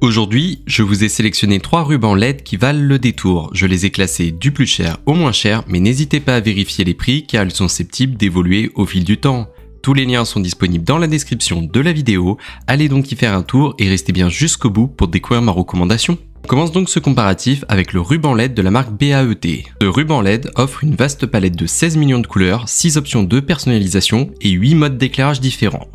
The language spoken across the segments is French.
Aujourd'hui, je vous ai sélectionné trois rubans LED qui valent le détour. Je les ai classés du plus cher au moins cher, mais n'hésitez pas à vérifier les prix car ils sont susceptibles d'évoluer au fil du temps. Tous les liens sont disponibles dans la description de la vidéo, allez donc y faire un tour et restez bien jusqu'au bout pour découvrir ma recommandation. commence donc ce comparatif avec le ruban LED de la marque BAET. Ce ruban LED offre une vaste palette de 16 millions de couleurs, 6 options de personnalisation et 8 modes d'éclairage différents.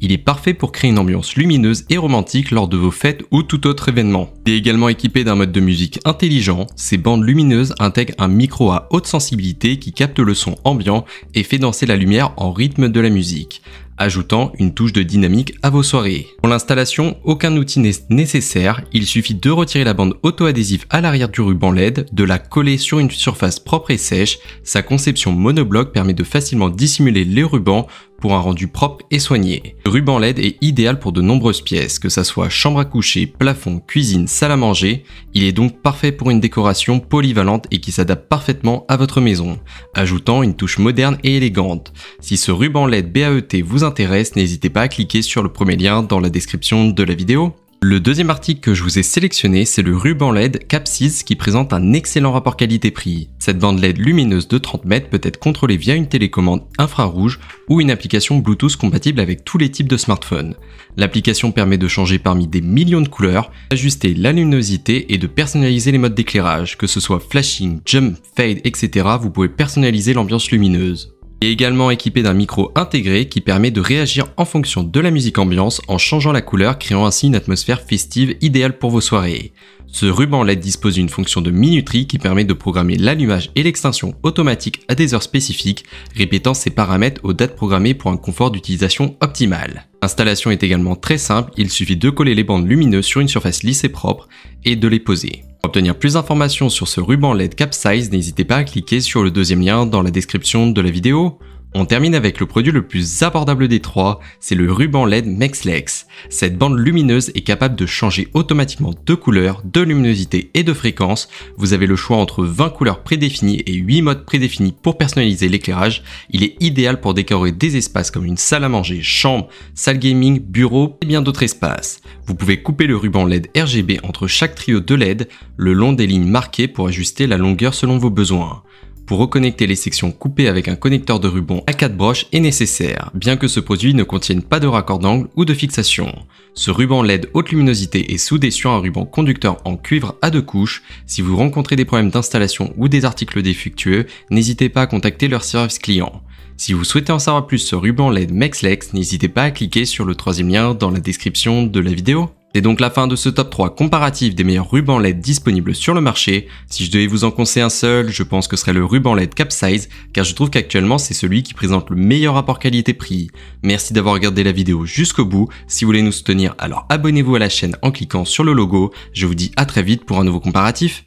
Il est parfait pour créer une ambiance lumineuse et romantique lors de vos fêtes ou tout autre événement. Il est également équipé d'un mode de musique intelligent, ces bandes lumineuses intègrent un micro à haute sensibilité qui capte le son ambiant et fait danser la lumière en rythme de la musique ajoutant une touche de dynamique à vos soirées. Pour l'installation, aucun outil n'est nécessaire, il suffit de retirer la bande auto-adhésive à l'arrière du ruban LED, de la coller sur une surface propre et sèche, sa conception monobloc permet de facilement dissimuler les rubans un rendu propre et soigné. Le ruban LED est idéal pour de nombreuses pièces, que ça soit chambre à coucher, plafond, cuisine, salle à manger, il est donc parfait pour une décoration polyvalente et qui s'adapte parfaitement à votre maison, ajoutant une touche moderne et élégante. Si ce ruban LED BAET vous intéresse, n'hésitez pas à cliquer sur le premier lien dans la description de la vidéo. Le deuxième article que je vous ai sélectionné, c'est le ruban LED CAPSYS qui présente un excellent rapport qualité-prix. Cette bande LED lumineuse de 30 mètres peut être contrôlée via une télécommande infrarouge ou une application Bluetooth compatible avec tous les types de smartphones. L'application permet de changer parmi des millions de couleurs, d'ajuster la luminosité et de personnaliser les modes d'éclairage, que ce soit flashing, jump, fade, etc. Vous pouvez personnaliser l'ambiance lumineuse. Et est également équipé d'un micro intégré qui permet de réagir en fonction de la musique ambiance en changeant la couleur, créant ainsi une atmosphère festive idéale pour vos soirées. Ce ruban LED dispose d'une fonction de minuterie qui permet de programmer l'allumage et l'extinction automatique à des heures spécifiques, répétant ces paramètres aux dates programmées pour un confort d'utilisation optimal. L'installation est également très simple, il suffit de coller les bandes lumineuses sur une surface lisse et propre et de les poser. Pour obtenir plus d'informations sur ce ruban LED capsize, n'hésitez pas à cliquer sur le deuxième lien dans la description de la vidéo. On termine avec le produit le plus abordable des trois, c'est le ruban LED Mexlex. Cette bande lumineuse est capable de changer automatiquement de couleur, de luminosité et de fréquence. Vous avez le choix entre 20 couleurs prédéfinies et 8 modes prédéfinis pour personnaliser l'éclairage. Il est idéal pour décorer des espaces comme une salle à manger, chambre, salle gaming, bureau et bien d'autres espaces. Vous pouvez couper le ruban LED RGB entre chaque trio de LED le long des lignes marquées pour ajuster la longueur selon vos besoins. Pour reconnecter les sections coupées avec un connecteur de ruban à 4 broches est nécessaire, bien que ce produit ne contienne pas de raccord d'angle ou de fixation. Ce ruban LED haute luminosité est soudé sur un ruban conducteur en cuivre à deux couches. Si vous rencontrez des problèmes d'installation ou des articles défectueux, n'hésitez pas à contacter leur service client. Si vous souhaitez en savoir plus sur ruban LED Maxlex, n'hésitez pas à cliquer sur le troisième lien dans la description de la vidéo. C'est donc la fin de ce top 3 comparatif des meilleurs rubans LED disponibles sur le marché. Si je devais vous en conseiller un seul, je pense que ce serait le ruban LED Capsize, car je trouve qu'actuellement c'est celui qui présente le meilleur rapport qualité-prix. Merci d'avoir regardé la vidéo jusqu'au bout. Si vous voulez nous soutenir, alors abonnez-vous à la chaîne en cliquant sur le logo. Je vous dis à très vite pour un nouveau comparatif.